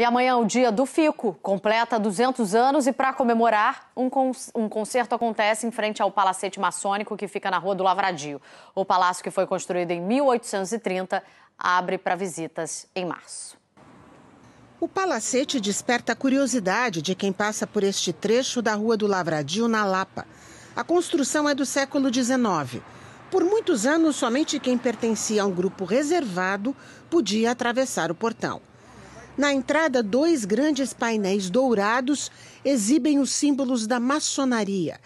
E amanhã é o dia do Fico completa 200 anos e para comemorar, um, cons um concerto acontece em frente ao Palacete Maçônico que fica na Rua do Lavradio. O palácio que foi construído em 1830 abre para visitas em março. O palacete desperta a curiosidade de quem passa por este trecho da Rua do Lavradio, na Lapa. A construção é do século XIX. Por muitos anos, somente quem pertencia a um grupo reservado podia atravessar o portão. Na entrada, dois grandes painéis dourados exibem os símbolos da maçonaria.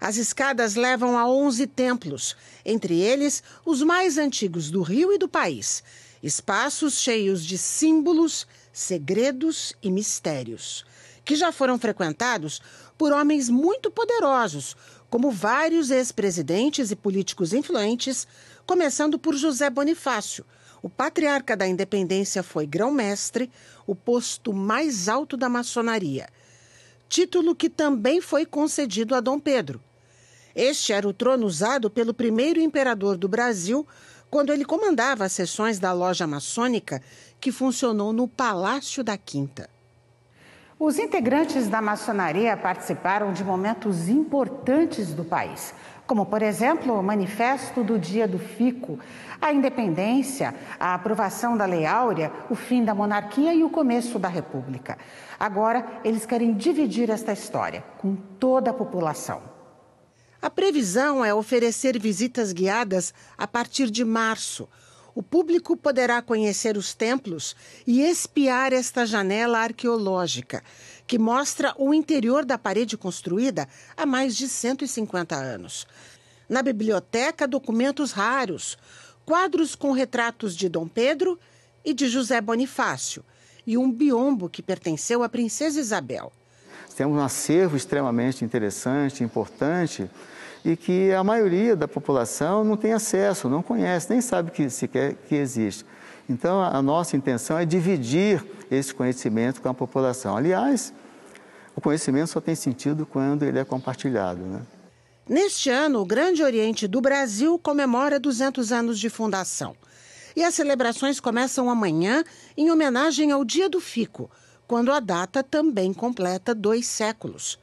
As escadas levam a 11 templos, entre eles os mais antigos do Rio e do país. Espaços cheios de símbolos, segredos e mistérios, que já foram frequentados por homens muito poderosos, como vários ex-presidentes e políticos influentes, começando por José Bonifácio, o patriarca da independência foi grão-mestre, o posto mais alto da maçonaria, título que também foi concedido a Dom Pedro. Este era o trono usado pelo primeiro imperador do Brasil quando ele comandava as sessões da loja maçônica que funcionou no Palácio da Quinta. Os integrantes da maçonaria participaram de momentos importantes do país, como, por exemplo, o manifesto do Dia do Fico, a independência, a aprovação da Lei Áurea, o fim da monarquia e o começo da República. Agora, eles querem dividir esta história com toda a população. A previsão é oferecer visitas guiadas a partir de março o público poderá conhecer os templos e espiar esta janela arqueológica, que mostra o interior da parede construída há mais de 150 anos. Na biblioteca, documentos raros, quadros com retratos de Dom Pedro e de José Bonifácio, e um biombo que pertenceu à princesa Isabel. Temos um acervo extremamente interessante, importante, e que a maioria da população não tem acesso, não conhece, nem sabe que sequer que existe. Então, a nossa intenção é dividir esse conhecimento com a população. Aliás, o conhecimento só tem sentido quando ele é compartilhado. Né? Neste ano, o Grande Oriente do Brasil comemora 200 anos de fundação. E as celebrações começam amanhã em homenagem ao Dia do Fico, quando a data também completa dois séculos.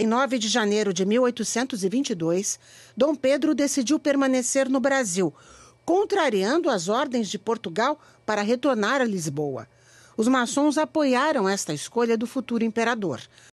Em 9 de janeiro de 1822, Dom Pedro decidiu permanecer no Brasil, contrariando as ordens de Portugal para retornar a Lisboa. Os maçons apoiaram esta escolha do futuro imperador.